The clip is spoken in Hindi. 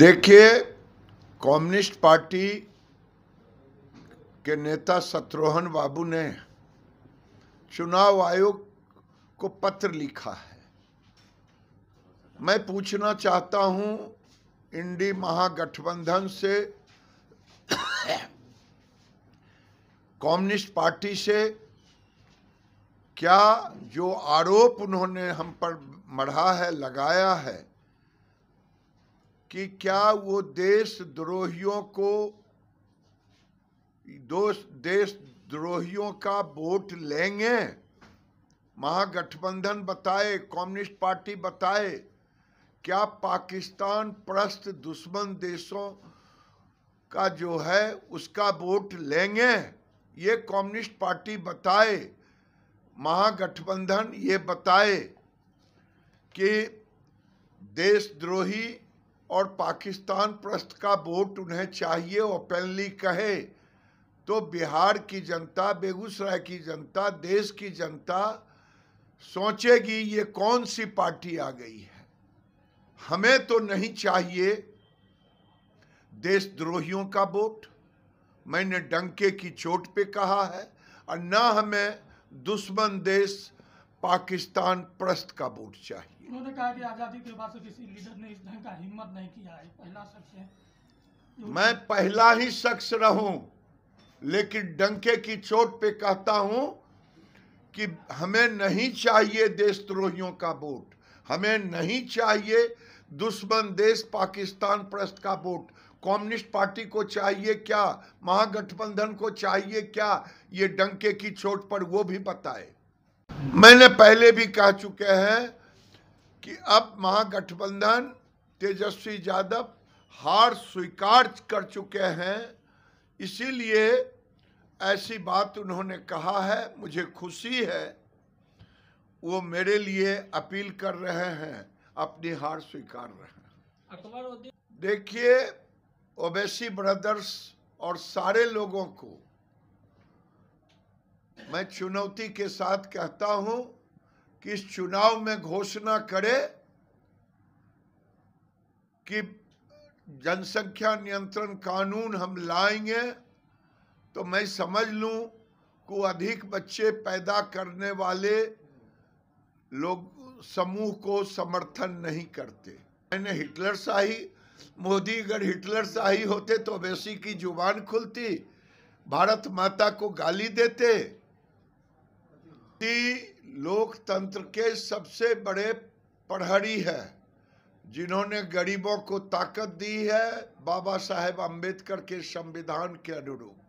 देखिए कम्युनिस्ट पार्टी के नेता सत्रोहन बाबू ने चुनाव आयोग को पत्र लिखा है मैं पूछना चाहता हूं इंडी महागठबंधन से कम्युनिस्ट पार्टी से क्या जो आरोप उन्होंने हम पर मढ़ा है लगाया है कि क्या वो देशद्रोहियों को दोष देशद्रोहियों का वोट लेंगे महागठबंधन बताए कम्युनिस्ट पार्टी बताए क्या पाकिस्तान प्रस्त दुश्मन देशों का जो है उसका वोट लेंगे ये कम्युनिस्ट पार्टी बताए महागठबंधन ये बताए कि देशद्रोही और पाकिस्तान प्रस्त का वोट उन्हें चाहिए ओपनली कहे तो बिहार की जनता बेगूसराय की जनता देश की जनता सोचेगी ये कौन सी पार्टी आ गई है हमें तो नहीं चाहिए देशद्रोहियों का वोट मैंने डंके की चोट पे कहा है और ना हमें दुश्मन देश पाकिस्तान प्रस्त का वोट चाहिए उन्होंने कहा कि आजादी के बाद से किसी लीडर ने इस ढंग का हिम्मत नहीं किया है पहला शख्स है मैं पहला ही शख्स रहू लेकिन डंके की चोट पे कहता हूं कि हमें नहीं चाहिए देशद्रोहियों का वोट हमें नहीं चाहिए दुश्मन देश पाकिस्तान प्रस्त का वोट कम्युनिस्ट पार्टी को चाहिए क्या महागठबंधन को चाहिए क्या ये डंके की चोट पर वो भी बताए मैंने पहले भी कह चुके हैं कि अब महागठबंधन तेजस्वी यादव हार स्वीकार कर चुके हैं इसीलिए ऐसी बात उन्होंने कहा है मुझे खुशी है वो मेरे लिए अपील कर रहे हैं अपनी हार स्वीकार रहे हैं देखिए ओबेसी ब्रदर्स और सारे लोगों को मैं चुनौती के साथ कहता हूं कि इस चुनाव में घोषणा करे कि जनसंख्या नियंत्रण कानून हम लाएंगे तो मैं समझ लूं को अधिक बच्चे पैदा करने वाले लोग समूह को समर्थन नहीं करते मैंने हिटलर शाही मोदी अगर हिटलर शाही होते तो अवैसी की जुबान खुलती भारत माता को गाली देते लोकतंत्र के सबसे बड़े पढ़ड़ी है जिन्होंने गरीबों को ताकत दी है बाबा साहेब अम्बेडकर के संविधान के अनुरूप